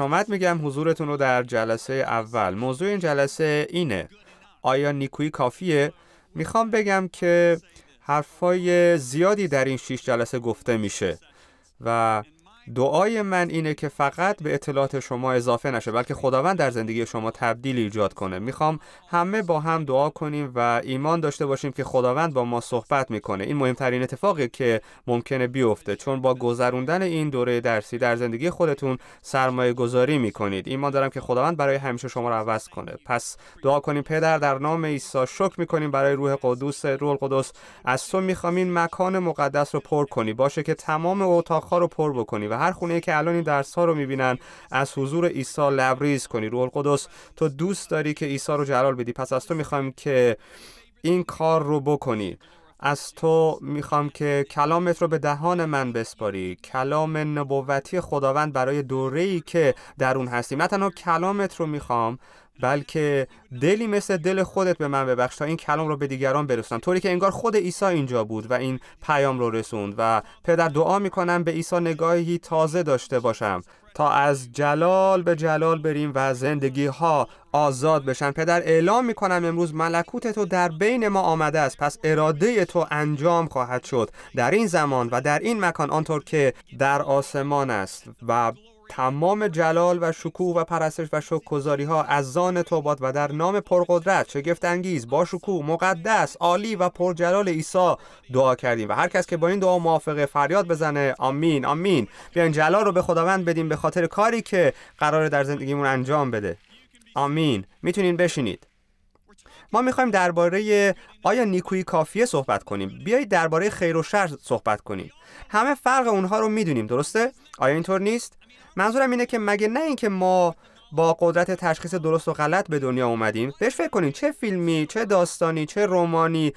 خوشامد میگم حضورتون رو در جلسه اول موضوع این جلسه اینه آیا نیکویی کافیه؟ میخوام بگم که حرفای زیادی در این شیش جلسه گفته میشه و دعای من اینه که فقط به اطلاعات شما اضافه نشه بلکه خداوند در زندگی شما تبدیل ایجاد کنه میخوام همه با هم دعا کنیم و ایمان داشته باشیم که خداوند با ما صحبت میکنه این مهمترین اتفاقی که ممکنه بیفته چون با گذروندن این دوره درسی در زندگی خودتون سرمایه گذاری میکنید ایمان دارم که خداوند برای همیشه شما رو عوض کنه پس دعا کنیم پدر در نام عیسی شکر میکنیم برای روح قدوس روح قدوس از تو میخوام این مکان مقدس رو پر کنی باشه که تمام اتاقها رو پر بکنی و هر خونه که الان این درس ها رو میبینن از حضور عیسی لبریز کنی روح القدس تو دوست داری که عیسی رو جلال بدی پس از تو میخوایم که این کار رو بکنی از تو میخوام که کلامت رو به دهان من بسپاری کلام نبوتی خداوند برای دوره که در اون هستیم نه تنها کلامت رو میخوام بلکه دلی مثل دل خودت به من ببخش تا این کلام رو به دیگران برسونم طوری که انگار خود عیسی اینجا بود و این پیام رو رسوند و پدر دعا میکنم به عیسی نگاهی تازه داشته باشم تا از جلال به جلال بریم و زندگی ها آزاد بشن پدر اعلام میکنم امروز ملکوت تو در بین ما آمده است پس اراده تو انجام خواهد شد در این زمان و در این مکان آنطور که در آسمان است و تمام جلال و شکوه و پرستش و شکوزاری ها از زان توبات و در نام پرقدرت شگفت انگیز با شکوه مقدس عالی و پرجلال عیسی دعا کردیم و هر کس که با این دعا موافقه فریاد بزنه آمین آمین بیاین جلال رو به خداوند بدیم به خاطر کاری که قراره در زندگیمون انجام بده آمین میتونین بشینید ما میخوایم درباره آیا نیکویی کافیه صحبت کنیم بیایید درباره خیر و شر صحبت کنیم همه فرق اونها رو میدونیم درسته آیا اینطور نیست منظورم اینه که مگه نه اینکه ما با قدرت تشخیص درست و غلط به دنیا اومدیم بهش فکر کنین چه فیلمی چه داستانی چه رمانی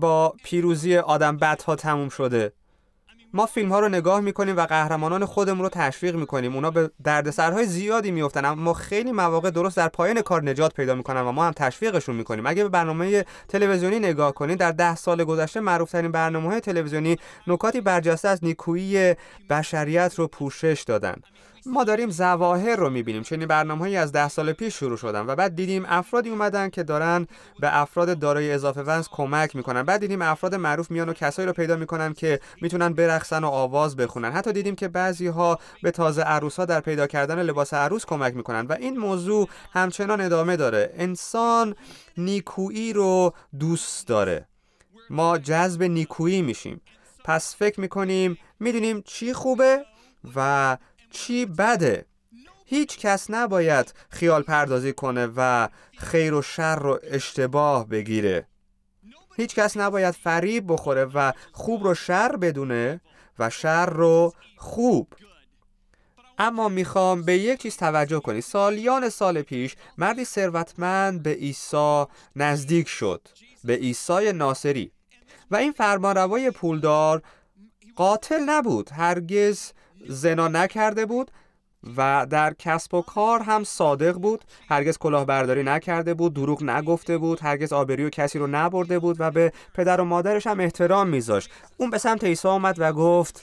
با پیروزی آدم بدها تموم شده ما فیلم ها رو نگاه میکنیم و قهرمانان خودمون رو تشویق میکنیم اونا به دردسرهای زیادی میفتن اما خیلی مواقع درست در پایان کار نجات پیدا میکنن و ما هم تشویقشون میکنیم اگه به برنامه تلویزیونی نگاه کنید در ده سال گذشته معروف ترین برنامه های تلویزیونی نکاتی برجسته از نیکویی بشریت رو پوشش دادن ما داریم زواهر رو میبینیم چنین برنامه هایی از ده سال پیش شروع شدن و بعد دیدیم افرادی اومدن که دارن به افراد دارای اضافه وزن کمک میکنن بعد دیدیم افراد معروف میان و کسایی رو پیدا میکنن که میتونن برخصن و آواز بخونن حتی دیدیم که بعضی ها به تازه عروس ها در پیدا کردن لباس عروس کمک میکنن و این موضوع همچنان ادامه داره انسان نیکویی رو دوست داره ما جذب نیکویی میشیم پس فکر میکنیم میدونیم چی خوبه و چی بده هیچ کس نباید خیال پردازی کنه و خیر و شر رو اشتباه بگیره هیچ کس نباید فریب بخوره و خوب رو شر بدونه و شر رو خوب اما میخوام به یک چیز توجه کنی سالیان سال پیش مردی ثروتمند به عیسی نزدیک شد به عیسی ناصری و این فرمانروای پولدار قاتل نبود هرگز زنا نکرده بود و در کسب و کار هم صادق بود هرگز کلاهبرداری نکرده بود دروغ نگفته بود هرگز و کسی رو نبرده بود و به پدر و مادرش هم احترام میذاشت اون به سمت عیسی آمد و گفت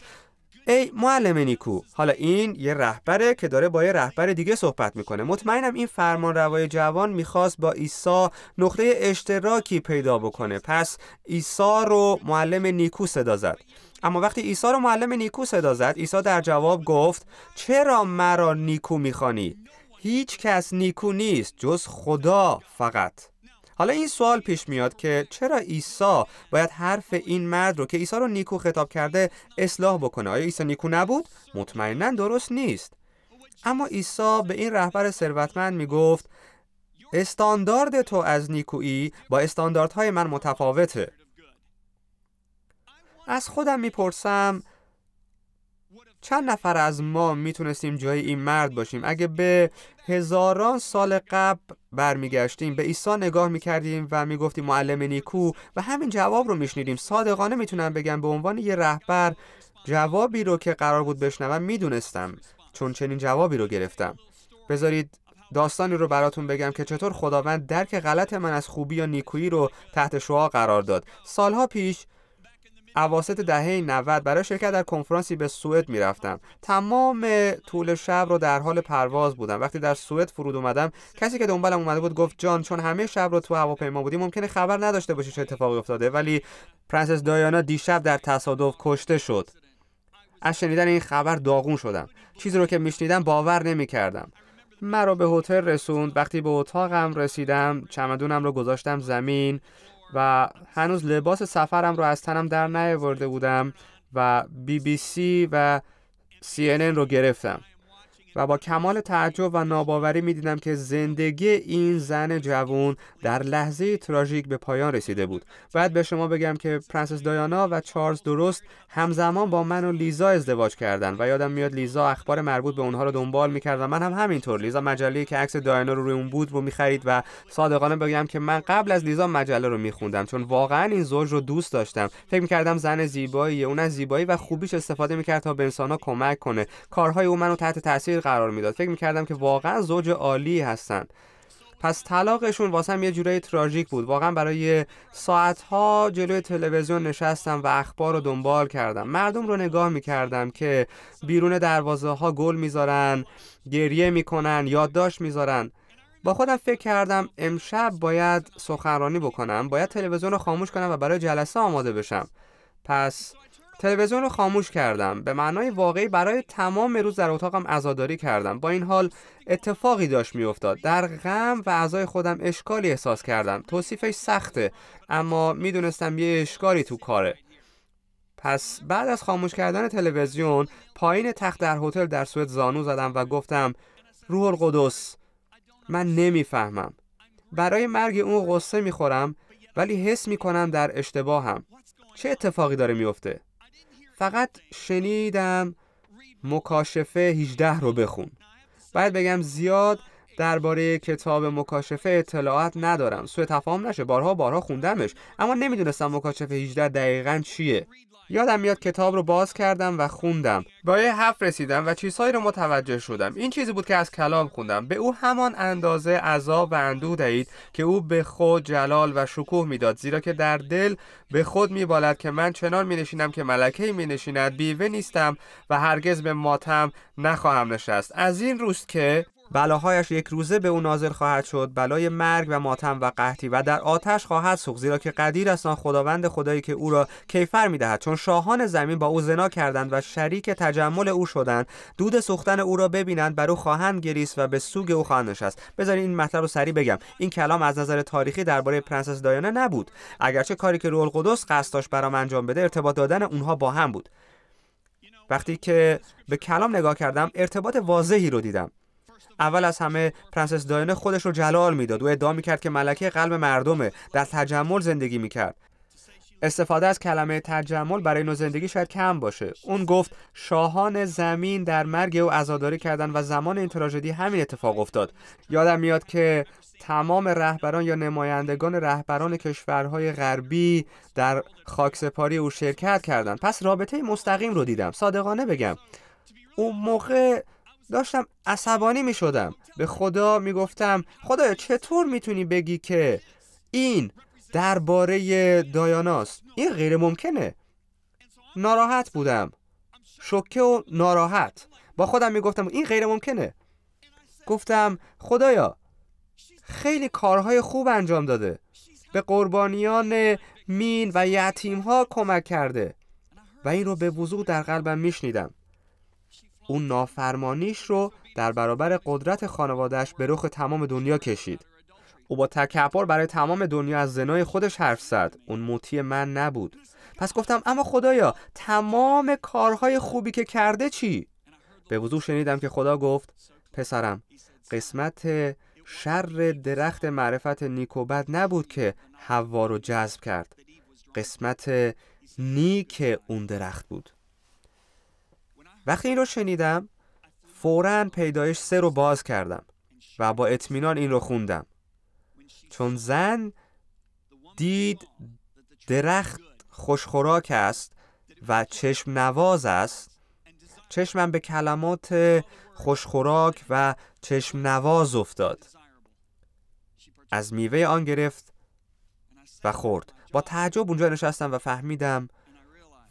ای معلم نیکو حالا این یه رهبره که داره با یه رهبر دیگه صحبت میکنه مطمئنم این فرمان روای جوان میخواست با عیسی نقطه اشتراکی پیدا بکنه پس عیسی رو معلم نیکو صدا زد اما وقتی عیسی را معلم نیکو صدا زد عیسی در جواب گفت چرا مرا نیکو میخوانی هیچ کس نیکو نیست جز خدا فقط حالا این سوال پیش میاد که چرا عیسی باید حرف این مرد رو که عیسی رو نیکو خطاب کرده اصلاح بکنه آیا عیسی نیکو نبود مطمئنا درست نیست اما عیسی به این رهبر ثروتمند میگفت استاندارد تو از نیکویی با استانداردهای من متفاوته از خودم میپرسم چند نفر از ما میتونستیم جای این مرد باشیم اگه به هزاران سال قبل برمیگشتیم به عیسی نگاه میکردیم و میگفتیم معلم نیکو و همین جواب رو میشنیدیم صادقانه میتونم بگم به عنوان یه رهبر جوابی رو که قرار بود بشنوم میدونستم چون چنین جوابی رو گرفتم بذارید داستانی رو براتون بگم که چطور خداوند درک غلط من از خوبی یا نیکویی رو تحت شعا قرار داد سالها پیش اواسط دهه 90 برای شرکت در کنفرانسی به سوئد میرفتم تمام طول شب رو در حال پرواز بودم وقتی در سوئد فرود اومدم کسی که دنبالم اومده بود گفت جان چون همه شب رو تو هواپیما بودی ممکنه خبر نداشته باشی چه اتفاقی افتاده ولی پرنسس دایانا دیشب در تصادف کشته شد از شنیدن این خبر داغون شدم چیزی رو که میشنیدم باور نمیکردم مرا به هتل رسوند وقتی به اتاقم رسیدم چمدونم رو گذاشتم زمین و هنوز لباس سفرم رو از تنم در نیاورده بودم و بی بی سی و سی این این رو گرفتم و با کمال تعجب و ناباوری می دیدم که زندگی این زن جوان در لحظه تراژیک به پایان رسیده بود بعد به شما بگم که پرنسس دایانا و چارلز درست همزمان با من و لیزا ازدواج کردند. و یادم میاد لیزا اخبار مربوط به اونها رو دنبال میکرد و من هم همینطور لیزا مجله که عکس دایانا رو روی اون بود رو میخرید و صادقانه بگم که من قبل از لیزا مجله رو میخوندم چون واقعا این زوج رو دوست داشتم فکر میکردم زن زیبایی اون از زیبایی و خوبیش استفاده میکرد تا به انسانها کمک کنه کارهای او منو تحت تاثیر قرار میداد فکر میکردم که واقعا زوج عالی هستن پس طلاقشون واسم یه جورایی تراژیک بود واقعا برای ساعتها جلوی تلویزیون نشستم و اخبار رو دنبال کردم مردم رو نگاه میکردم که بیرون دروازه ها گل میذارن گریه میکنن یادداشت میذارن با خودم فکر کردم امشب باید سخنرانی بکنم باید تلویزیون رو خاموش کنم و برای جلسه آماده بشم پس تلویزیون رو خاموش کردم به معنای واقعی برای تمام روز در اتاقم عزاداری کردم با این حال اتفاقی داشت میافتاد در غم و اعضای خودم اشکالی احساس کردم توصیفش سخته اما میدونستم یه اشکالی تو کاره پس بعد از خاموش کردن تلویزیون پایین تخت در هتل در سوئد زانو زدم و گفتم روح القدس من نمیفهمم برای مرگ اون قصه میخورم ولی حس میکنم در اشتباهم چه اتفاقی داره میفته فقط شنیدم مکاشفه 18 رو بخون باید بگم زیاد درباره کتاب مکاشفه اطلاعات ندارم سوء تفاهم نشه بارها بارها خوندمش اما نمیدونستم مکاشفه 18 دقیقا چیه یادم میاد کتاب رو باز کردم و خوندم با یه حرف رسیدم و چیزهایی رو متوجه شدم این چیزی بود که از کلام خوندم به او همان اندازه عذاب و اندوه دهید که او به خود جلال و شکوه میداد زیرا که در دل به خود میبالد که من چنان مینشینم که ملکه مینشیند بیوه نیستم و هرگز به ماتم نخواهم نشست از این روست که بلاهایش یک روزه به او نازل خواهد شد بلای مرگ و ماتم و قحطی و در آتش خواهد سوخت زیرا که قدیر است آن خداوند خدایی که او را کیفر میدهد چون شاهان زمین با او زنا کردند و شریک تجمل او شدند دود سوختن او را ببینند بر او خواهند گریست و به سوگ او خواهند نشست بذارین این مطلب رو سریع بگم این کلام از نظر تاریخی درباره پرنسس دایانا نبود اگرچه کاری که روح القدس قصد برام انجام بده ارتباط دادن اونها با هم بود وقتی که به کلام نگاه کردم ارتباط واضحی رو دیدم اول از همه پرنسس داینا خودش رو جلال میداد و ادعا کرد که ملکه قلب مردمه در تجمل زندگی میکرد استفاده از کلمه تجمل برای نو زندگی شاید کم باشه اون گفت شاهان زمین در مرگ او عزاداری کردن و زمان این تراژدی همین اتفاق افتاد یادم میاد که تمام رهبران یا نمایندگان رهبران کشورهای غربی در خاکسپاری او شرکت کردند پس رابطه مستقیم رو دیدم صادقانه بگم اون موقع داشتم عصبانی می شدم به خدا می گفتم خدایا چطور میتونی بگی که این درباره دایاناست این غیر ممکنه ناراحت بودم شوکه و ناراحت با خودم گفتم این غیر ممکنه گفتم خدایا خیلی کارهای خوب انجام داده به قربانیان مین و یتیم ها کمک کرده و این رو به وضوع در قلبم میشنیدم اون نافرمانیش رو در برابر قدرت خانوادهش به رخ تمام دنیا کشید او با تکبر برای تمام دنیا از زنای خودش حرف زد اون موتی من نبود پس گفتم اما خدایا تمام کارهای خوبی که کرده چی به وضوح شنیدم که خدا گفت پسرم قسمت شر درخت معرفت نیکوبد نبود که حوا رو جذب کرد قسمت نیک اون درخت بود وقتی این رو شنیدم فورا پیدایش سه رو باز کردم و با اطمینان این رو خوندم چون زن دید درخت خوشخوراک است و چشم نواز است چشمم به کلمات خوشخوراک و چشم نواز افتاد از میوه آن گرفت و خورد با تعجب اونجا نشستم و فهمیدم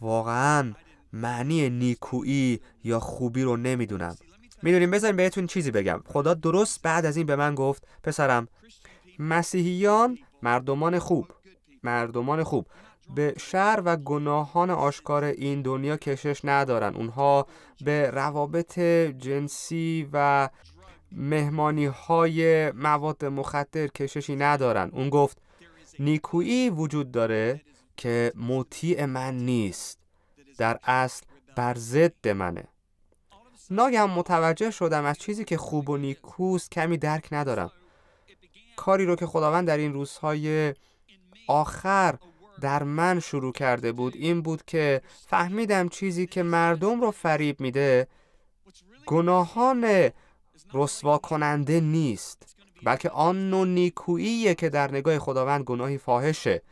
واقعا معنی نیکویی یا خوبی رو نمیدونم میدونیم بذاریم بهتون چیزی بگم خدا درست بعد از این به من گفت پسرم مسیحیان مردمان خوب مردمان خوب به شر و گناهان آشکار این دنیا کشش ندارن اونها به روابط جنسی و مهمانی های مواد مخدر کششی ندارن اون گفت نیکویی وجود داره که مطیع من نیست در اصل بر ضد منه ناگهان متوجه شدم از چیزی که خوب و نیکوست کمی درک ندارم کاری رو که خداوند در این روزهای آخر در من شروع کرده بود این بود که فهمیدم چیزی که مردم رو فریب میده گناهان رسوا کننده نیست بلکه آن نوع نیکوییه که در نگاه خداوند گناهی فاحشه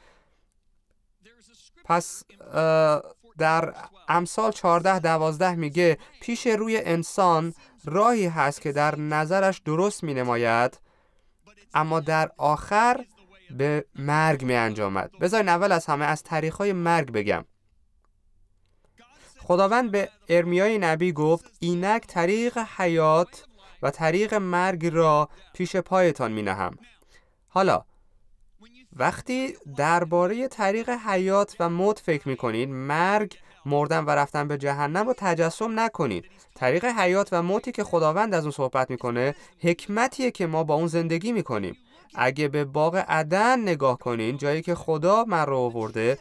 پس در امثال 14 دوازده میگه پیش روی انسان راهی هست که در نظرش درست می نماید اما در آخر به مرگ می انجامد بذارین اول از همه از های مرگ بگم خداوند به ارمیای نبی گفت اینک طریق حیات و طریق مرگ را پیش پایتان می نهم حالا وقتی درباره طریق حیات و موت فکر میکنید مرگ مردن و رفتن به جهنم رو تجسم نکنید طریق حیات و موتی که خداوند از اون صحبت میکنه حکمتیه که ما با اون زندگی میکنیم اگه به باغ عدن نگاه کنین جایی که خدا من رو آورده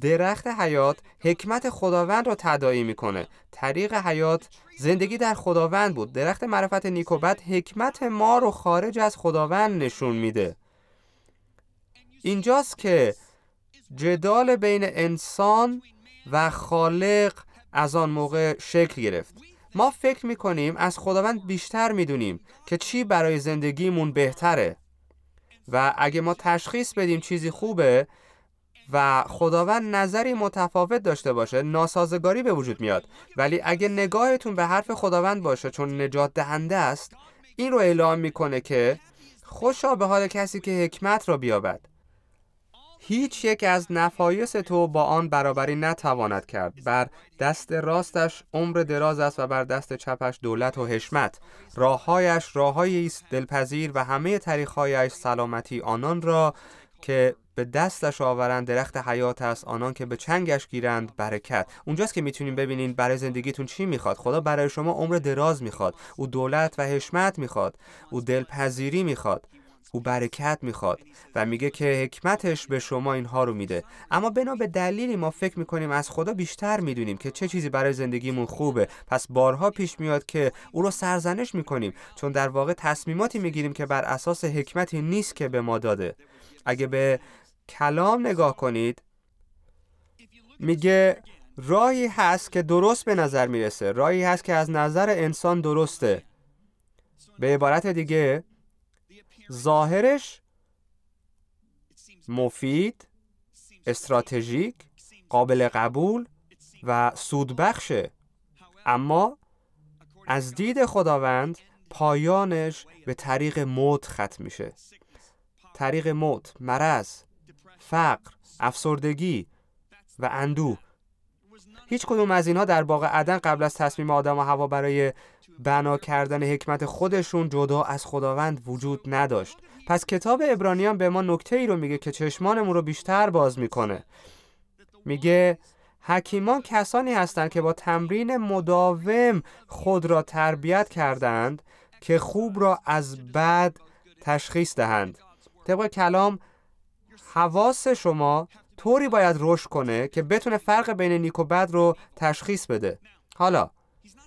درخت حیات حکمت خداوند رو تداعی میکنه طریق حیات زندگی در خداوند بود درخت معرفت نیکوبت حکمت ما رو خارج از خداوند نشون میده اینجاست که جدال بین انسان و خالق از آن موقع شکل گرفت ما فکر میکنیم از خداوند بیشتر میدونیم که چی برای زندگیمون بهتره و اگه ما تشخیص بدیم چیزی خوبه و خداوند نظری متفاوت داشته باشه ناسازگاری به وجود میاد ولی اگه نگاهتون به حرف خداوند باشه چون نجات دهنده است این رو اعلام میکنه که خوشا به حال کسی که حکمت را بیابد هیچ یک از نفایس تو با آن برابری نتواند کرد بر دست راستش عمر دراز است و بر دست چپش دولت و حشمت راههایش راههایی است دلپذیر و همه طریقهایش سلامتی آنان را که به دستش آورند درخت حیات است آنان که به چنگش گیرند برکت اونجاست که میتونیم ببینین برای زندگیتون چی میخواد خدا برای شما عمر دراز میخواد او دولت و حشمت میخواد او دلپذیری میخواد او برکت میخواد و میگه که حکمتش به شما اینها رو میده اما بنا به دلیلی ما فکر میکنیم از خدا بیشتر میدونیم که چه چیزی برای زندگیمون خوبه پس بارها پیش میاد که او رو سرزنش میکنیم چون در واقع تصمیماتی میگیریم که بر اساس حکمتی نیست که به ما داده اگه به کلام نگاه کنید میگه راهی هست که درست به نظر میرسه راهی هست که از نظر انسان درسته به عبارت دیگه ظاهرش مفید استراتژیک قابل قبول و سودبخشه اما از دید خداوند پایانش به طریق موت ختم میشه طریق موت مرض فقر افسردگی و اندوه هیچ کدوم از اینها در باغ عدن قبل از تصمیم آدم و هوا برای بنا کردن حکمت خودشون جدا از خداوند وجود نداشت پس کتاب ابرانیان به ما نکته ای رو میگه که چشمانمون رو بیشتر باز میکنه میگه حکیمان کسانی هستند که با تمرین مداوم خود را تربیت کردند که خوب را از بد تشخیص دهند طبق کلام حواس شما طوری باید رشد کنه که بتونه فرق بین نیک و بد رو تشخیص بده حالا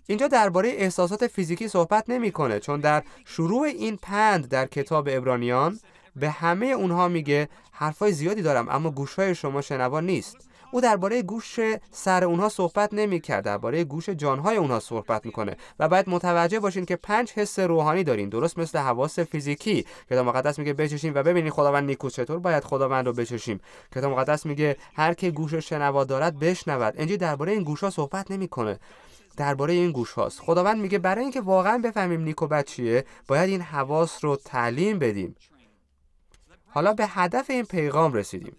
اینجا درباره احساسات فیزیکی صحبت نمیکنه چون در شروع این پند در کتاب ابرانیان به همه اونها میگه حرفای زیادی دارم اما گوشهای شما شنوا نیست او درباره گوش سر اونها صحبت نمیکرد درباره گوش جانهای اونها صحبت میکنه و باید متوجه باشین که پنج حس روحانی دارین درست مثل حواس فیزیکی کتاب مقدس میگه بچشیم و ببینید خداوند نیکو چطور باید خداوند رو بچشیم کتاب مقدس میگه هر که گوش شنوا دارد بشنود اینجا درباره این گوشها صحبت نمیکنه درباره این گوش هاست خداوند میگه برای اینکه واقعا بفهمیم نیکو چیه باید این حواس رو تعلیم بدیم حالا به هدف این پیغام رسیدیم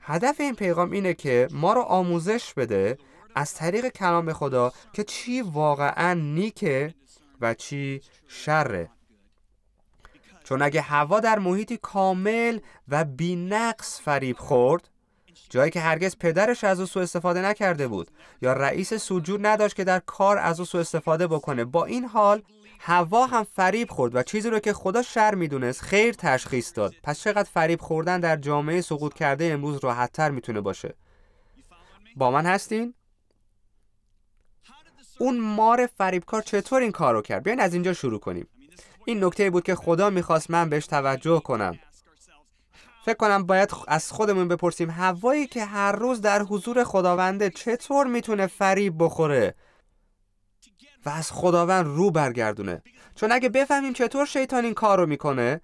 هدف این پیغام اینه که ما رو آموزش بده از طریق کلام خدا که چی واقعا نیکه و چی شره چون اگه هوا در محیطی کامل و بینقص فریب خورد جایی که هرگز پدرش از او سوء استفاده نکرده بود یا رئیس سوجور نداشت که در کار از او سوء استفاده بکنه با این حال هوا هم فریب خورد و چیزی رو که خدا شر میدونست خیر تشخیص داد پس چقدر فریب خوردن در جامعه سقوط کرده امروز راحتتر میتونه باشه با من هستین اون مار فریبکار چطور این کار رو کرد بیاین از اینجا شروع کنیم این نکته بود که خدا میخواست من بهش توجه کنم فکر کنم باید از خودمون بپرسیم هوایی که هر روز در حضور خداونده چطور میتونه فریب بخوره و از خداوند رو برگردونه چون اگه بفهمیم چطور شیطان این کار رو میکنه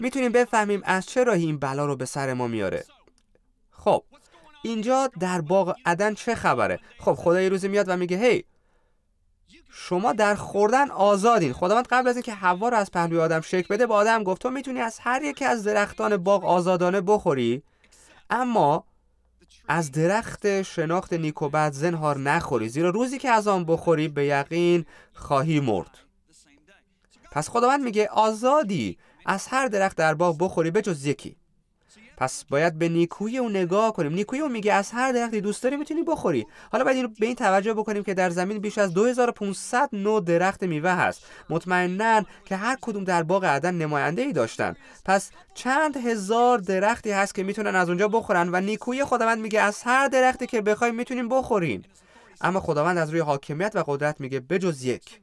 میتونیم بفهمیم از چه راهی این بلا رو به سر ما میاره خب اینجا در باغ عدن چه خبره خب خدا روزی میاد و میگه هی شما در خوردن آزادین خداوند قبل از اینکه حوا رو از پهلوی آدم شک بده به آدم گفت تو میتونی از هر یکی از درختان باغ آزادانه بخوری اما از درخت شناخت بد زنهار نخوری زیرا روزی که از آن بخوری به یقین خواهی مرد پس خداوند میگه آزادی از هر درخت در باغ بخوری به جز یکی پس باید به نیکوی او نگاه کنیم نیکوی او میگه از هر درختی دوست داری میتونی بخوری حالا باید این به این توجه بکنیم که در زمین بیش از 2500 نوع درخت میوه هست مطمئنا که هر کدوم در باغ عدن نماینده ای داشتن پس چند هزار درختی هست که میتونن از اونجا بخورن و نیکوی خداوند میگه از هر درختی که بخوایم میتونیم بخورین اما خداوند از روی حاکمیت و قدرت میگه بجز یک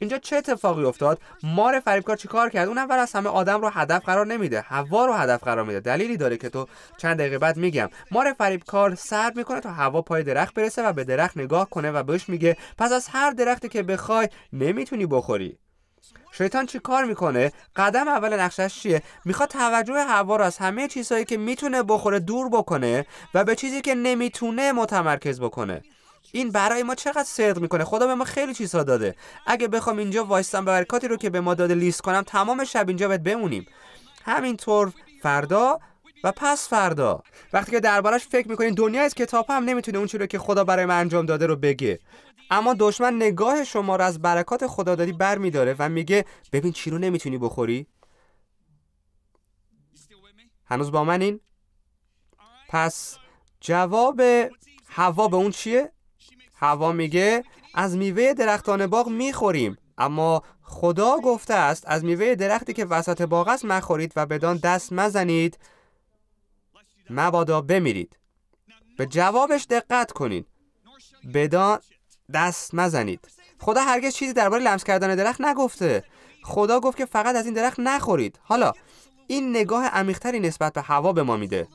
اینجا چه اتفاقی افتاد مار فریبکار چیکار کرد اون اول از همه آدم رو هدف قرار نمیده هوا رو هدف قرار میده دلیلی داره که تو چند دقیقه بعد میگم مار فریبکار سر میکنه تا هوا پای درخت برسه و به درخت نگاه کنه و بهش میگه پس از هر درختی که بخوای نمیتونی بخوری شیطان چی کار میکنه قدم اول نقشش چیه میخواد توجه هوا رو از همه چیزهایی که میتونه بخوره دور بکنه و به چیزی که نمیتونه متمرکز بکنه این برای ما چقدر صدق میکنه خدا به ما خیلی چیزها داده اگه بخوام اینجا وایستم برکاتی رو که به ما داده لیست کنم تمام شب اینجا بهت بمونیم همینطور فردا و پس فردا وقتی که دربارش فکر میکنین دنیا از کتاب هم نمیتونه اون چیزی که خدا برای من انجام داده رو بگه اما دشمن نگاه شما رو از برکات خدا دادی برمیداره و میگه ببین چی رو نمیتونی بخوری هنوز با من این پس جواب هوا به اون چیه هوا میگه از میوه درختان باغ میخوریم اما خدا گفته است از میوه درختی که وسط باغ است مخورید و بدان دست مزنید مبادا بمیرید به جوابش دقت کنید بدان دست مزنید خدا هرگز چیزی درباره لمس کردن درخت نگفته خدا گفت که فقط از این درخت نخورید حالا این نگاه عمیقتری نسبت به هوا به ما میده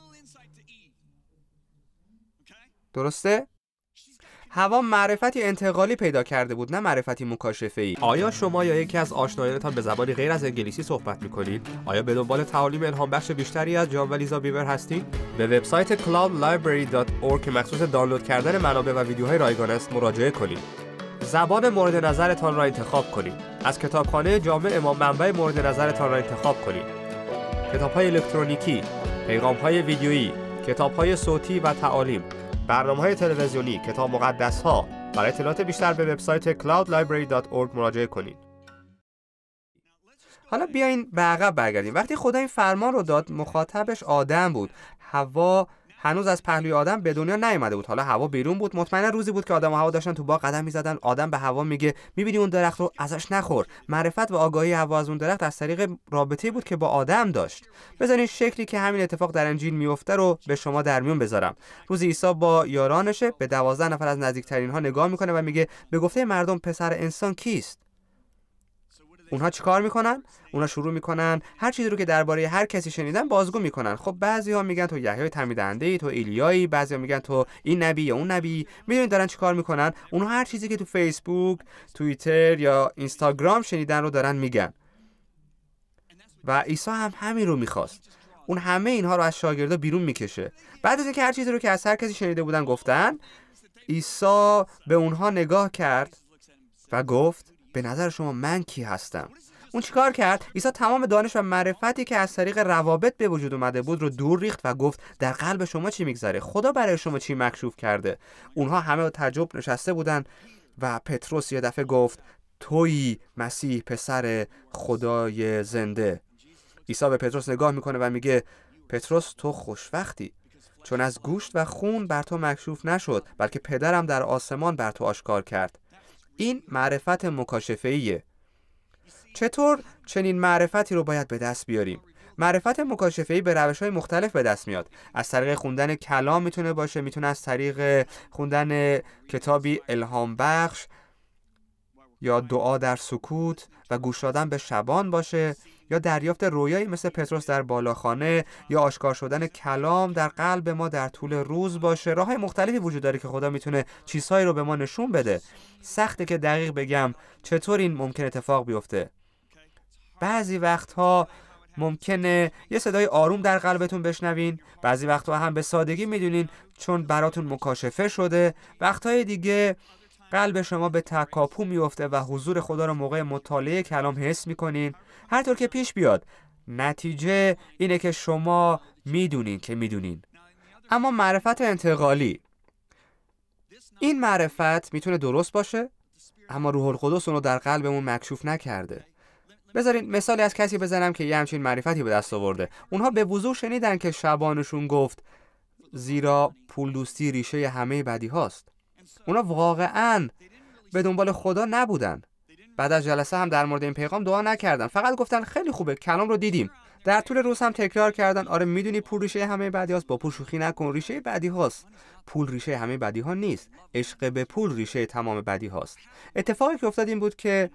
درسته هوا معرفتی انتقالی پیدا کرده بود نه معرفتی مکاشفه ای آیا شما یا یکی از آشنایانتان به زبانی غیر از انگلیسی صحبت میکنید آیا به دنبال تعالیم الهام بخش بیشتری از جان لیزا بیور هستید به وبسایت cloudlibrary.org که مخصوص دانلود کردن منابع و ویدیوهای رایگان است مراجعه کنید زبان مورد نظرتان را انتخاب کنید از کتابخانه جامع امام منبع مورد نظرتان را انتخاب کنید کتابهای الکترونیکی پیغامهای ویدیویی کتابهای صوتی و تعالیم برنامه های تلویزیونی، کتاب مقدس ها برای اطلاعات بیشتر به وبسایت cloudlibrary.org مراجعه کنید. حالا بیاین به عقب برگردیم. وقتی خدا این فرمان رو داد، مخاطبش آدم بود. هوا هنوز از پهلوی آدم به دنیا نیومده بود حالا هوا بیرون بود مطمئنا روزی بود که آدم و هوا داشتن تو با قدم میزدن آدم به هوا میگه میبینی اون درخت رو ازش نخور معرفت و آگاهی هوا از اون درخت از طریق رابطه بود که با آدم داشت بزنین شکلی که همین اتفاق در انجیل میفته رو به شما در میون بذارم روزی عیسی با یارانشه به دوازده نفر از نزدیکترین ها نگاه میکنه و میگه به گفته مردم پسر انسان کیست اونها چیکار میکنن اونها شروع میکنن هر چیزی رو که درباره هر کسی شنیدن بازگو میکنن خب بعضی ها میگن تو یحیای تمیدنده ای تو ایلیایی بعضی ها میگن تو این نبی یا اون نبی میدونید دارن چی چیکار میکنن اونها هر چیزی که تو فیسبوک توییتر یا اینستاگرام شنیدن رو دارن میگن و عیسی هم همین رو میخواست اون همه اینها رو از شاگردا بیرون میکشه بعد از اینکه هر چیزی رو که از هر کسی شنیده بودن گفتن عیسی به اونها نگاه کرد و گفت به نظر شما من کی هستم اون چیکار کرد عیسی تمام دانش و معرفتی که از طریق روابط به وجود اومده بود رو دور ریخت و گفت در قلب شما چی میگذره خدا برای شما چی مکشوف کرده اونها همه با تعجب نشسته بودن و پتروس یه دفعه گفت تویی مسیح پسر خدای زنده عیسی به پتروس نگاه میکنه و میگه پتروس تو خوشوقتی چون از گوشت و خون بر تو مکشوف نشد بلکه پدرم در آسمان بر تو آشکار کرد این معرفت مکاشفه‌ایه چطور چنین معرفتی رو باید به دست بیاریم معرفت ای به روش های مختلف به دست میاد از طریق خوندن کلام میتونه باشه میتونه از طریق خوندن کتابی الهام بخش یا دعا در سکوت و گوش دادن به شبان باشه یا دریافت رویایی مثل پتروس در بالاخانه یا آشکار شدن کلام در قلب ما در طول روز باشه راه مختلفی وجود داره که خدا میتونه چیزهایی رو به ما نشون بده سخته که دقیق بگم چطور این ممکن اتفاق بیفته بعضی وقتها ممکنه یه صدای آروم در قلبتون بشنوین بعضی وقتها هم به سادگی میدونین چون براتون مکاشفه شده وقتهای دیگه قلب شما به تکاپو میفته و حضور خدا رو موقع مطالعه کلام حس میکنین هر طور که پیش بیاد نتیجه اینه که شما میدونین که میدونین اما معرفت انتقالی این معرفت میتونه درست باشه اما روح القدس اونو در قلبمون مکشوف نکرده بذارین مثالی از کسی بزنم که یه همچین معرفتی به دست آورده اونها به وضوح شنیدن که شبانشون گفت زیرا پول دوستی ریشه همه بدی هاست اونها واقعا به دنبال خدا نبودن بعد از جلسه هم در مورد این پیغام دعا نکردن فقط گفتن خیلی خوبه کلام رو دیدیم در طول روز هم تکرار کردن آره میدونی پول ریشه همه بدی هاست با پول شوخی نکن ریشه بدی هاست پول ریشه همه بدی ها نیست عشق به پول ریشه تمام بدی هاست اتفاقی که افتاد این بود که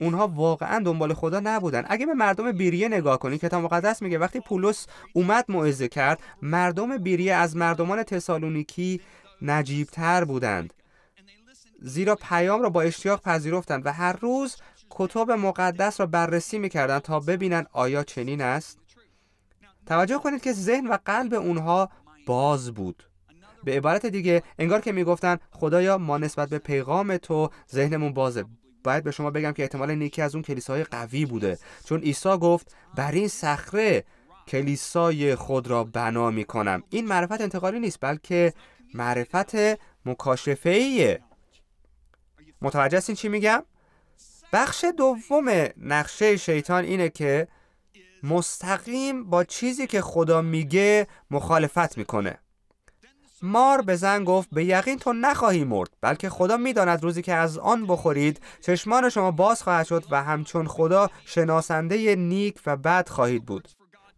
اونها واقعا دنبال خدا نبودن اگه به مردم بیریه نگاه کنی کتاب مقدس میگه وقتی پولس اومد موعظه کرد مردم بیریه از مردمان تسالونیکی نجیبتر بودند زیرا پیام را با اشتیاق پذیرفتند و هر روز کتب مقدس را بررسی میکردند تا ببینند آیا چنین است توجه کنید که ذهن و قلب اونها باز بود به عبارت دیگه انگار که میگفتند خدایا ما نسبت به پیغام تو ذهنمون بازه باید به شما بگم که احتمال نیکی از اون کلیسای قوی بوده چون عیسی گفت بر این صخره کلیسای خود را بنا میکنم این معرفت انتقالی نیست بلکه معرفت مکاشفه ایه متوجه هستین چی میگم بخش دوم نقشه شیطان اینه که مستقیم با چیزی که خدا میگه مخالفت میکنه مار به زن گفت به یقین تو نخواهی مرد بلکه خدا میداند روزی که از آن بخورید چشمان شما باز خواهد شد و همچون خدا شناسنده نیک و بد خواهید بود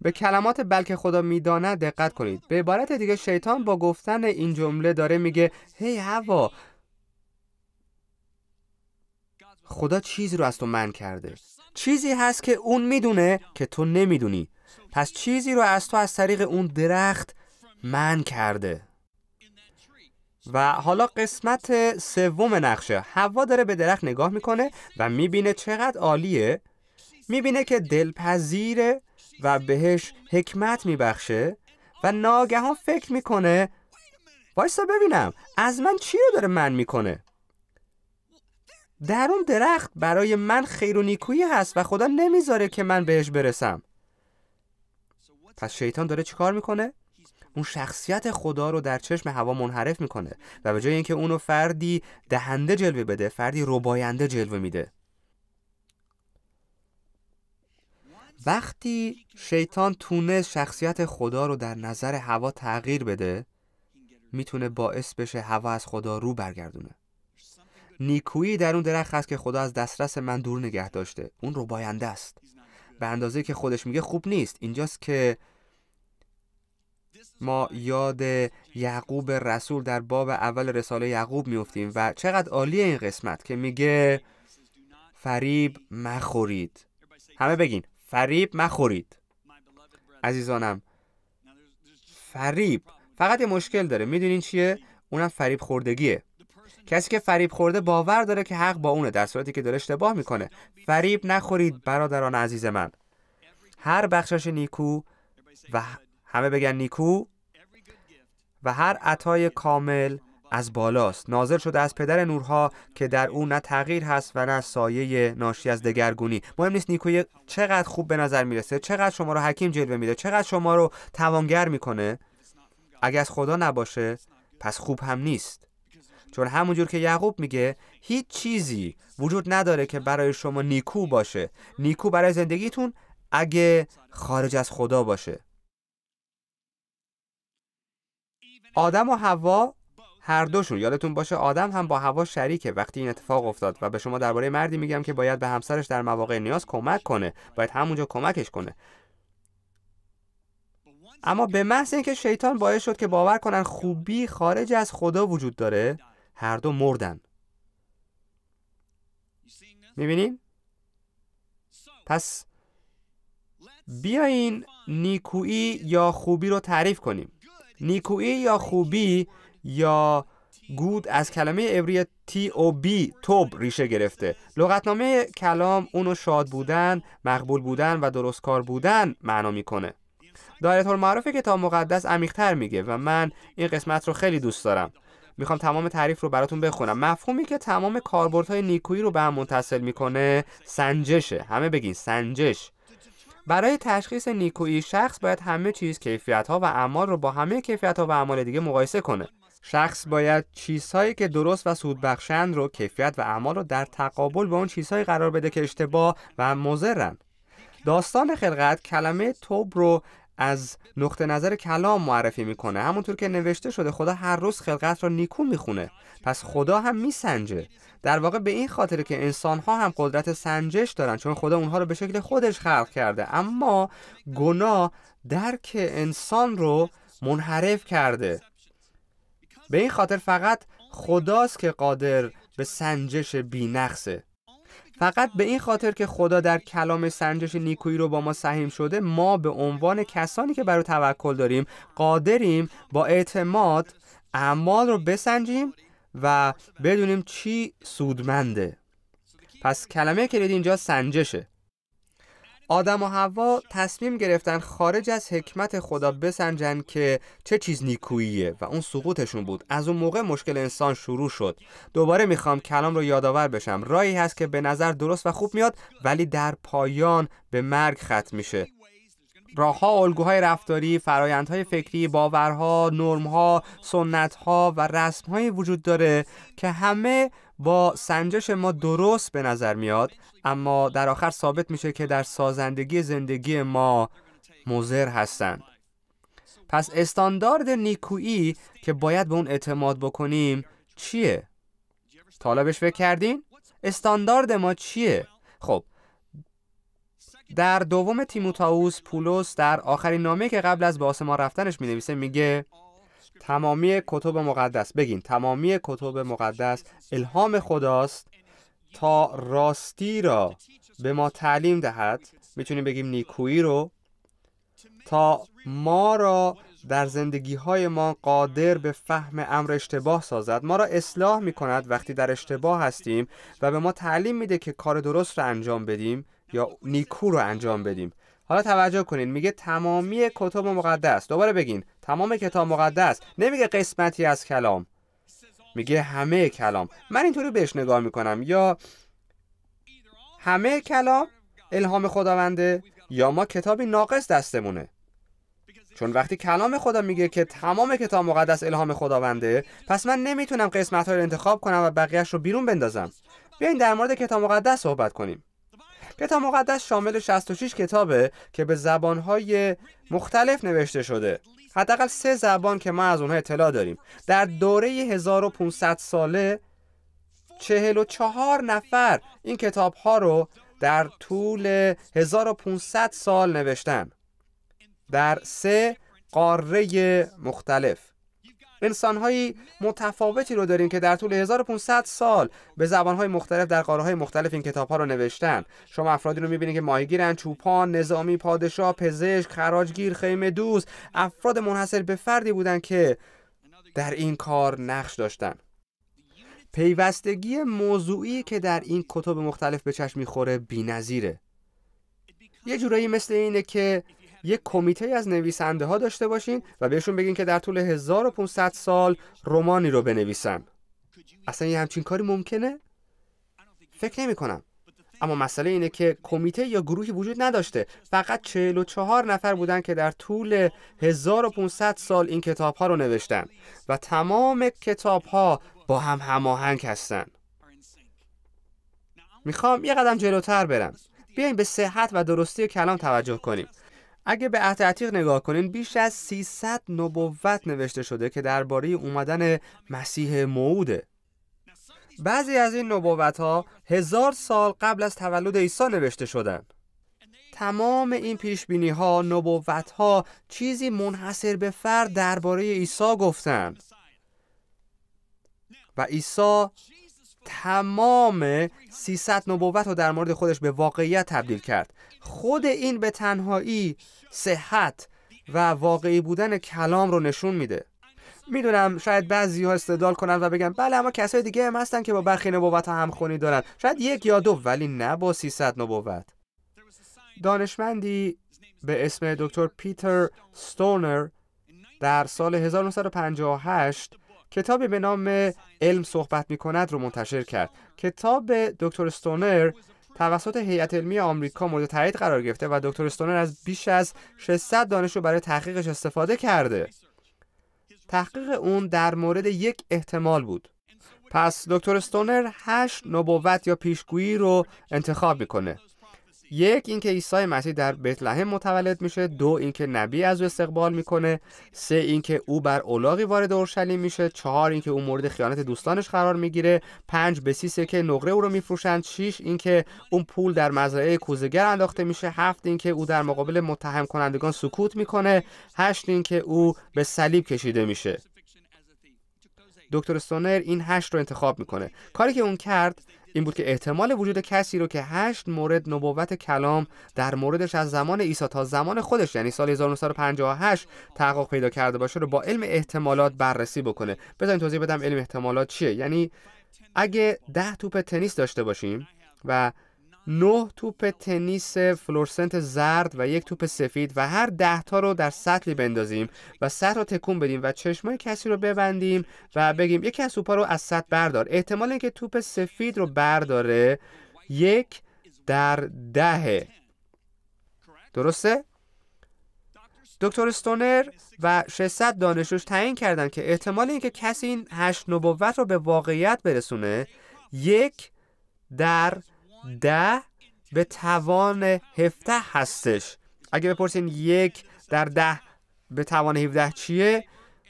به کلمات بلکه خدا میداند دقت کنید به عبارت دیگه شیطان با گفتن این جمله داره میگه هی hey, هوا خدا چیزی رو از تو من کرده چیزی هست که اون میدونه که تو نمیدونی پس چیزی رو از تو از طریق اون درخت من کرده و حالا قسمت سوم نقشه هوا داره به درخت نگاه میکنه و میبینه چقدر عالیه میبینه که دلپذیره و بهش حکمت میبخشه و ناگهان فکر میکنه وایستا ببینم از من چی رو داره من میکنه در اون درخت برای من خیر و نیکویی هست و خدا نمیذاره که من بهش برسم پس شیطان داره چیکار میکنه؟ اون شخصیت خدا رو در چشم هوا منحرف میکنه و به جای اینکه اونو فردی دهنده جلوه بده فردی روباینده جلوه میده وقتی شیطان تونست شخصیت خدا رو در نظر هوا تغییر بده میتونه باعث بشه هوا از خدا رو برگردونه نیکویی در اون درخت هست که خدا از دسترس من دور نگه داشته اون رو باینده است به اندازه که خودش میگه خوب نیست اینجاست که ما یاد یعقوب رسول در باب اول رساله یعقوب میفتیم و چقدر عالی این قسمت که میگه فریب مخورید همه بگین فریب مخورید عزیزانم فریب فقط یه مشکل داره میدونین چیه؟ اونم فریب خوردگیه کسی که فریب خورده باور داره که حق با اونه در صورتی که داره اشتباه میکنه فریب نخورید برادران عزیز من هر بخشش نیکو و همه بگن نیکو و هر عطای کامل از بالاست نازل شده از پدر نورها که در او نه تغییر هست و نه سایه ناشی از دگرگونی مهم نیست نیکوی چقدر خوب به نظر میرسه چقدر شما رو حکیم جلوه میده چقدر شما رو توانگر میکنه اگر از خدا نباشه پس خوب هم نیست چون همونجور که یعقوب میگه هیچ چیزی وجود نداره که برای شما نیکو باشه نیکو برای زندگیتون اگه خارج از خدا باشه آدم و هوا هر دوشون یادتون باشه آدم هم با هوا شریکه وقتی این اتفاق افتاد و به شما درباره مردی میگم که باید به همسرش در مواقع نیاز کمک کنه باید همونجا کمکش کنه اما به محض اینکه شیطان باعث شد که باور کنن خوبی خارج از خدا وجود داره هر دو مردن میبینین؟ پس بیاین نیکویی یا خوبی رو تعریف کنیم نیکویی یا خوبی یا گود از کلمه عبری تی او بی توب ریشه گرفته لغتنامه کلام اونو شاد بودن مقبول بودن و درست کار بودن معنا میکنه دایره المعارف کتاب مقدس عمیقتر میگه و من این قسمت رو خیلی دوست دارم میخوام تمام تعریف رو براتون بخونم مفهومی که تمام کاربردهای نیکویی رو به هم منتصل میکنه سنجشه همه بگین سنجش برای تشخیص نیکویی شخص باید همه چیز کیفیت ها و اعمال رو با همه کیفیت ها و اعمال دیگه مقایسه کنه شخص باید چیزهایی که درست و سودبخشند رو کیفیت و اعمال رو در تقابل با اون چیزهایی قرار بده که اشتباه و مضرند داستان خلقت کلمه توب رو از نقطه نظر کلام معرفی میکنه همونطور که نوشته شده خدا هر روز خلقت را رو نیکو میخونه پس خدا هم میسنجه در واقع به این خاطر که انسان ها هم قدرت سنجش دارن چون خدا اونها رو به شکل خودش خلق کرده اما گناه درک انسان رو منحرف کرده به این خاطر فقط خداست که قادر به سنجش بی نخصه فقط به این خاطر که خدا در کلام سنجش نیکویی رو با ما سهم شده ما به عنوان کسانی که برای توکل داریم قادریم با اعتماد اعمال رو بسنجیم و بدونیم چی سودمنده پس کلمه کلید اینجا سنجشه آدم و هوا تصمیم گرفتن خارج از حکمت خدا بسنجن که چه چیز نیکوییه و اون سقوطشون بود از اون موقع مشکل انسان شروع شد دوباره میخوام کلام رو یادآور بشم راهی هست که به نظر درست و خوب میاد ولی در پایان به مرگ ختم میشه راهها الگوهای رفتاری فرایندهای فکری باورها نرمها سنتها و رسمهایی وجود داره که همه با سنجش ما درست به نظر میاد اما در آخر ثابت میشه که در سازندگی زندگی ما مضر هستند پس استاندارد نیکویی که باید به اون اعتماد بکنیم چیه؟ طالبش فکر کردین؟ استاندارد ما چیه؟ خب در دوم تیموتائوس پولس در آخرین نامه که قبل از به آسمان رفتنش می نویسه میگه تمامی کتب مقدس بگین تمامی کتب مقدس الهام خداست تا راستی را به ما تعلیم دهد میتونیم بگیم نیکویی رو تا ما را در زندگی های ما قادر به فهم امر اشتباه سازد ما را اصلاح می کند وقتی در اشتباه هستیم و به ما تعلیم میده که کار درست را انجام بدیم یا نیکو را انجام بدیم حالا توجه کنین میگه تمامی کتب مقدس دوباره بگین تمام کتاب مقدس نمیگه قسمتی از کلام میگه همه کلام من اینطوری بهش نگاه میکنم یا همه کلام الهام خداونده یا ما کتابی ناقص دستمونه چون وقتی کلام خدا میگه که تمام کتاب مقدس الهام خداونده پس من نمیتونم قسمت های رو انتخاب کنم و بقیهش رو بیرون بندازم بیاین در مورد کتاب مقدس صحبت کنیم کتاب مقدس شامل 66 کتابه که به زبانهای مختلف نوشته شده حداقل سه زبان که ما از اونها اطلاع داریم در دوره 1500 ساله 44 نفر این کتاب رو در طول 1500 سال نوشتن در سه قاره مختلف های متفاوتی رو داریم که در طول 1500 سال به زبانهای مختلف در قاره های مختلف این کتاب ها رو نوشتن شما افرادی رو میبینید که ماهیگیرن چوپان نظامی پادشاه پزشک خراجگیر خیمه دوست افراد منحصر به فردی بودند که در این کار نقش داشتن پیوستگی موضوعی که در این کتب مختلف به چشم میخوره بی‌نظیره یه جورایی مثل اینه که یک کمیته از نویسنده ها داشته باشین و بهشون بگین که در طول 1500 سال رومانی رو بنویسن اصلا یه همچین کاری ممکنه؟ فکر نمی کنم. اما مسئله اینه که کمیته یا گروهی وجود نداشته فقط 44 نفر بودن که در طول 1500 سال این کتاب ها رو نوشتن و تمام کتاب ها با هم هماهنگ هستن. میخوام یه قدم جلوتر برم بیاین به صحت و درستی کلام توجه کنیم اگه به عهد عتیق نگاه کنین بیش از 300 نبوت نوشته شده که درباره اومدن مسیح موعوده بعضی از این نبوت ها هزار سال قبل از تولد عیسی نوشته شدن تمام این پیش بینی ها نبوت ها چیزی منحصر به فرد درباره عیسی گفتند و عیسی تمام 300 نبوت رو در مورد خودش به واقعیت تبدیل کرد خود این به تنهایی صحت و واقعی بودن کلام رو نشون میده میدونم شاید بعضی ها استدلال کنن و بگن بله اما کسای دیگه هم هستن که با برخی نبوت همخونی دارن شاید یک یا دو ولی نه با 300 نبوت دانشمندی به اسم دکتر پیتر ستونر در سال 1958 کتابی به نام علم صحبت می کند رو منتشر کرد کتاب دکتر استونر توسط هیئت علمی آمریکا مورد تایید قرار گرفته و دکتر استونر از بیش از 600 دانشجو برای تحقیقش استفاده کرده تحقیق اون در مورد یک احتمال بود پس دکتر استونر هشت نبوت یا پیشگویی رو انتخاب میکنه یک اینکه عیسی مسیح در لحم متولد میشه دو اینکه نبی از او استقبال میکنه سه اینکه او بر اولاغی وارد اورشلیم میشه چهار اینکه او مورد خیانت دوستانش قرار میگیره پنج سی که نقره او رو میفروشند شش اینکه اون پول در مزرعه کوزگر انداخته میشه هفت اینکه او در مقابل متهم کنندگان سکوت میکنه هشت اینکه او به صلیب کشیده میشه دکتر سونر این هشت رو انتخاب میکنه کاری که اون کرد این بود که احتمال وجود کسی رو که هشت مورد نبوت کلام در موردش از زمان عیسی تا زمان خودش یعنی سال 1958 تحقق پیدا کرده باشه رو با علم احتمالات بررسی بکنه بذارین توضیح بدم علم احتمالات چیه یعنی اگه ده توپ تنیس داشته باشیم و نه توپ تنیس فلورسنت زرد و یک توپ سفید و هر ده تا رو در سطلی بندازیم و سطل رو تکون بدیم و چشمای کسی رو ببندیم و بگیم یکی از توپا رو از سطل بردار احتمال اینکه توپ سفید رو برداره یک در دهه درسته؟ دکتر استونر و 600 دانشجوش تعیین کردند که احتمال اینکه کسی این هشت نبوت رو به واقعیت برسونه یک در ده به توان هفته هستش اگه بپرسین یک در ده به توان 17 چیه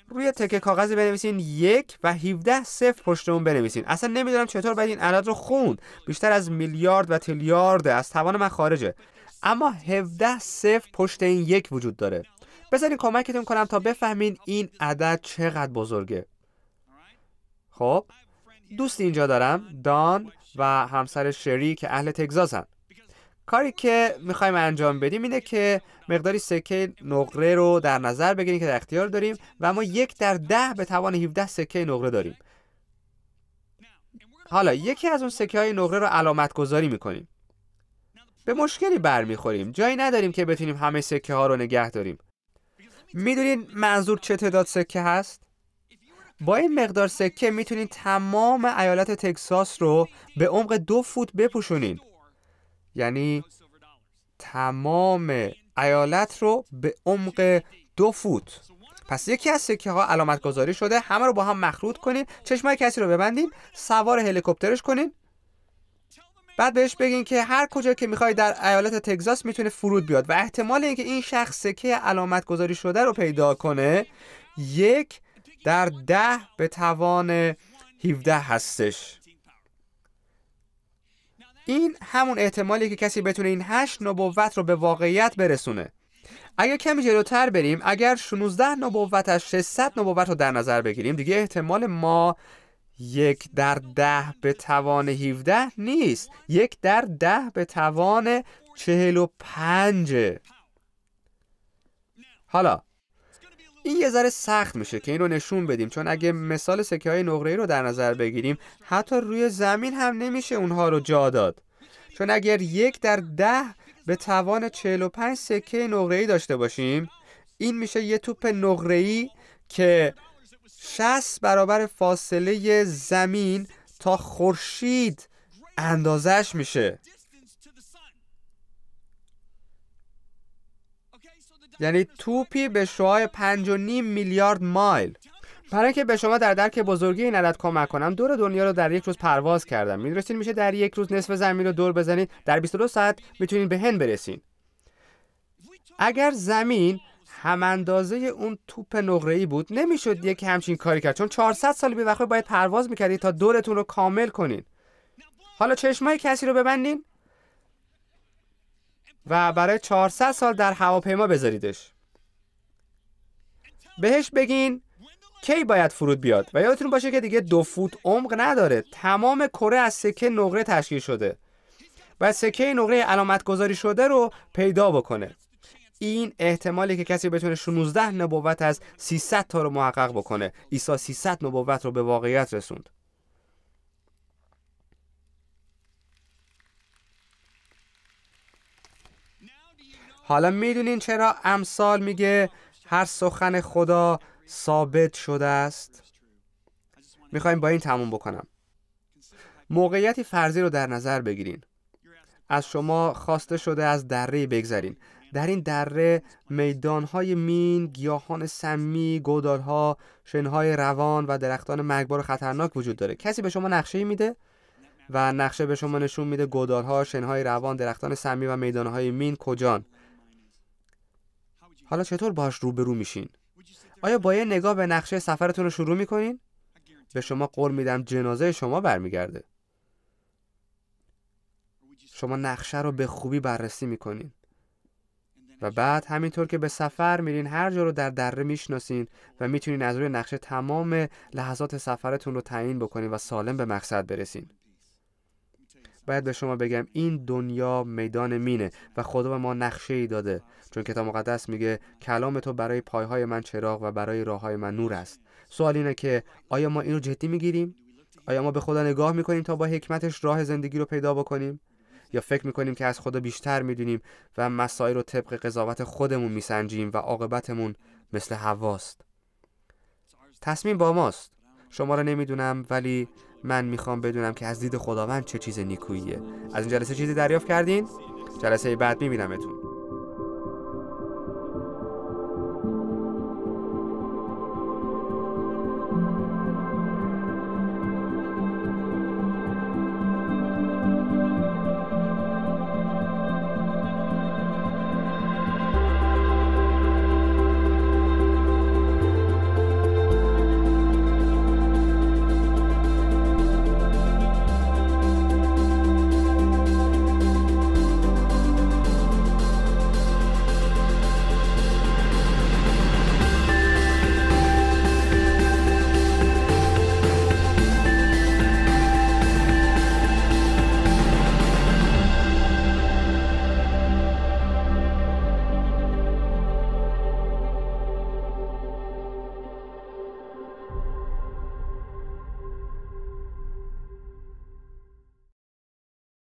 روی تکه کاغذی بنویسین یک و 17 صفر پشت اون بنویسین اصلا نمیدونم چطور باید این عدد رو خوند بیشتر از میلیارد و تریلیارد از توان من خارجه اما 17 صفر پشت این یک وجود داره بذارین کمکتون کنم تا بفهمین این عدد چقدر بزرگه خب دوست اینجا دارم دان و همسر شری که اهل هم. کاری که میخوایم انجام بدیم اینه که مقداری سکه نقره رو در نظر بگیریم که در اختیار داریم و ما یک در ده به توان 17 سکه نقره داریم حالا یکی از اون سکه های نقره رو علامت گذاری میکنیم به مشکلی برمیخوریم جایی نداریم که بتونیم همه سکه ها رو نگه داریم میدونین منظور چه تعداد سکه هست با این مقدار سکه میتونید تمام ایالت تگزاس رو به عمق دو فوت بپوشونین یعنی تمام ایالت رو به عمق دو فوت پس یکی از سکه ها علامت گذاری شده همه رو با هم مخروط کنین چشمای کسی رو ببندین سوار هلیکوپترش کنین بعد بهش بگین که هر کجا که میخوای در ایالت تگزاس میتونه فرود بیاد و احتمال اینکه این شخص سکه علامت گذاری شده رو پیدا کنه یک در ده به توان 17 هستش این همون احتمالی که کسی بتونه این 8 نبوت رو به واقعیت برسونه اگر کمی جلوتر بریم اگر 16 نبوت از 600 نبوت رو در نظر بگیریم دیگه احتمال ما یک در ده به توان 17 نیست یک در ده به توان 45 حالا این یه ذره سخت میشه که این رو نشون بدیم چون اگه مثال سکه های نقره رو در نظر بگیریم حتی روی زمین هم نمیشه اونها رو جا داد چون اگر یک در ده به توان 45 سکه نقره داشته باشیم این میشه یه توپ نقره که 60 برابر فاصله زمین تا خورشید اندازش میشه یعنی توپی به و نیم میلیارد مایل برای اینکه به شما در درک بزرگی این عدد کمک کنم دور دنیا رو در یک روز پرواز کردم میدونستین میشه در یک روز نصف زمین رو دور بزنید در 22 ساعت میتونین به هند برسین اگر زمین هم اندازه اون توپ نقره بود نمیشد یک همچین کاری کرد چون 400 سال به وقت باید پرواز میکردید تا دورتون رو کامل کنین حالا چشمای کسی رو ببندین و برای 400 سال در هواپیما بذاریدش بهش بگین کی باید فرود بیاد و یادتون باشه که دیگه دو فوت عمق نداره تمام کره از سکه نقره تشکیل شده و سکه نقره علامت گذاری شده رو پیدا بکنه این احتمالی که کسی بتونه 16 نبوت از 300 تا رو محقق بکنه عیسی 300 نبوت رو به واقعیت رسوند حالا میدونین چرا امثال میگه هر سخن خدا ثابت شده است میخوایم با این تموم بکنم موقعیتی فرضی رو در نظر بگیرین از شما خواسته شده از دره بگذرین در این دره میدانهای مین، گیاهان سمی، گودالها، شنهای روان و درختان مرگبار و خطرناک وجود داره. کسی به شما نقشه میده و نقشه به شما نشون میده گودالها، شنهای روان، درختان سمی و میدانهای مین کجان. حالا چطور باهاش روبرو میشین آیا با یه نگاه به نقشه سفرتون رو شروع میکنین به شما قول میدم جنازه شما برمیگرده شما نقشه رو به خوبی بررسی میکنین و بعد همینطور که به سفر میرین هر جا رو در دره میشناسین و میتونین از روی نقشه تمام لحظات سفرتون رو تعیین بکنین و سالم به مقصد برسین باید به شما بگم این دنیا میدان مینه و خدا به ما نقشه ای داده چون کتاب مقدس میگه کلام تو برای پایهای من چراغ و برای راههای من نور است سوال اینه که آیا ما اینو جدی میگیریم آیا ما به خدا نگاه میکنیم تا با حکمتش راه زندگی رو پیدا بکنیم یا فکر میکنیم که از خدا بیشتر میدونیم و مسائل رو طبق قضاوت خودمون میسنجیم و عاقبتمون مثل هواست تصمیم با ماست شما رو نمیدونم ولی من میخوام بدونم که از دید خداوند چه چیز نیکوییه از این جلسه چیزی دریافت کردین جلسه بعد میبینمتون